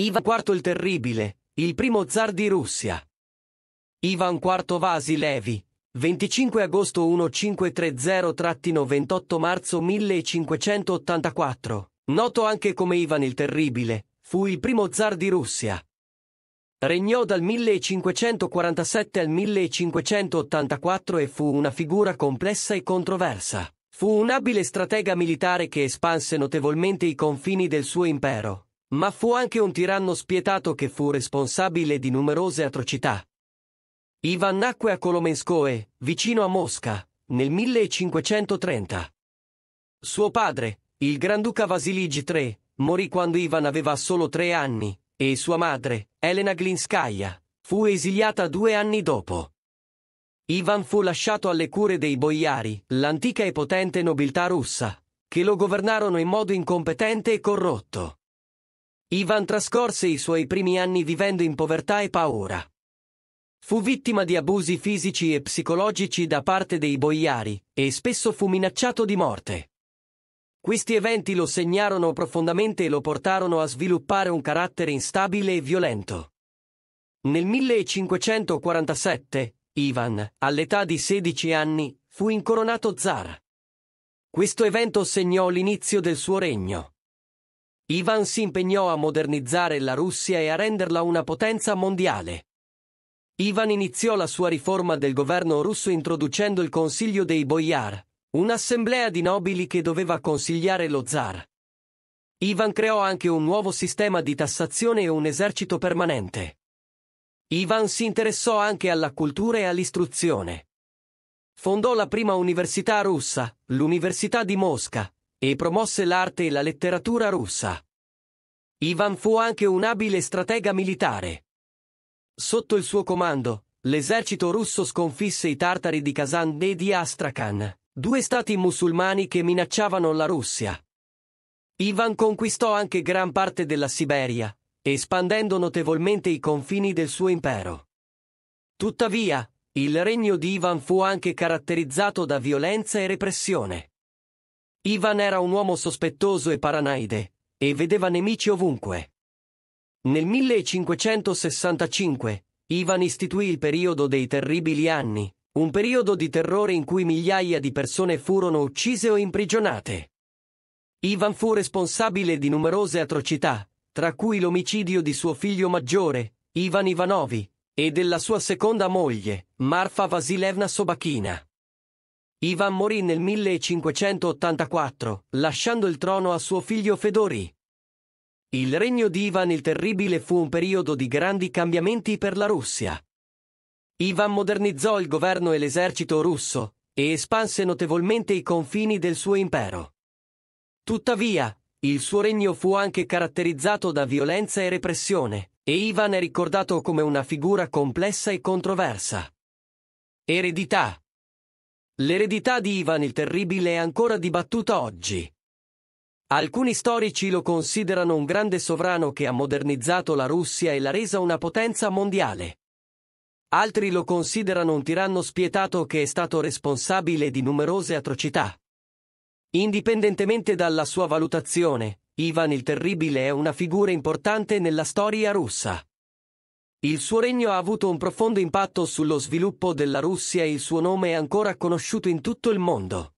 Ivan IV il Terribile, il primo zar di Russia. Ivan IV Vasilevi, 25 agosto 1530-28 marzo 1584, noto anche come Ivan il Terribile, fu il primo zar di Russia. Regnò dal 1547 al 1584 e fu una figura complessa e controversa. Fu un abile stratega militare che espanse notevolmente i confini del suo impero ma fu anche un tiranno spietato che fu responsabile di numerose atrocità. Ivan nacque a Kolomenskoe, vicino a Mosca, nel 1530. Suo padre, il Granduca Vasilij III, morì quando Ivan aveva solo tre anni, e sua madre, Elena Glinskaya, fu esiliata due anni dopo. Ivan fu lasciato alle cure dei boiari, l'antica e potente nobiltà russa, che lo governarono in modo incompetente e corrotto. Ivan trascorse i suoi primi anni vivendo in povertà e paura. Fu vittima di abusi fisici e psicologici da parte dei boiari e spesso fu minacciato di morte. Questi eventi lo segnarono profondamente e lo portarono a sviluppare un carattere instabile e violento. Nel 1547, Ivan, all'età di 16 anni, fu incoronato zar. Questo evento segnò l'inizio del suo regno. Ivan si impegnò a modernizzare la Russia e a renderla una potenza mondiale. Ivan iniziò la sua riforma del governo russo introducendo il Consiglio dei Boiar, un'assemblea di nobili che doveva consigliare lo zar. Ivan creò anche un nuovo sistema di tassazione e un esercito permanente. Ivan si interessò anche alla cultura e all'istruzione. Fondò la prima università russa, l'Università di Mosca, e promosse l'arte e la letteratura russa. Ivan fu anche un abile stratega militare. Sotto il suo comando, l'esercito russo sconfisse i tartari di Kazan e di Astrakhan, due stati musulmani che minacciavano la Russia. Ivan conquistò anche gran parte della Siberia, espandendo notevolmente i confini del suo impero. Tuttavia, il regno di Ivan fu anche caratterizzato da violenza e repressione. Ivan era un uomo sospettoso e paranaide, e vedeva nemici ovunque. Nel 1565, Ivan istituì il periodo dei terribili anni, un periodo di terrore in cui migliaia di persone furono uccise o imprigionate. Ivan fu responsabile di numerose atrocità, tra cui l'omicidio di suo figlio maggiore, Ivan Ivanovi, e della sua seconda moglie, Marfa Vasilevna Sobakina. Ivan morì nel 1584, lasciando il trono a suo figlio Fedori. Il regno di Ivan il Terribile fu un periodo di grandi cambiamenti per la Russia. Ivan modernizzò il governo e l'esercito russo e espanse notevolmente i confini del suo impero. Tuttavia, il suo regno fu anche caratterizzato da violenza e repressione, e Ivan è ricordato come una figura complessa e controversa. Eredità L'eredità di Ivan il Terribile è ancora dibattuta oggi. Alcuni storici lo considerano un grande sovrano che ha modernizzato la Russia e l'ha resa una potenza mondiale. Altri lo considerano un tiranno spietato che è stato responsabile di numerose atrocità. Indipendentemente dalla sua valutazione, Ivan il Terribile è una figura importante nella storia russa. Il suo regno ha avuto un profondo impatto sullo sviluppo della Russia e il suo nome è ancora conosciuto in tutto il mondo.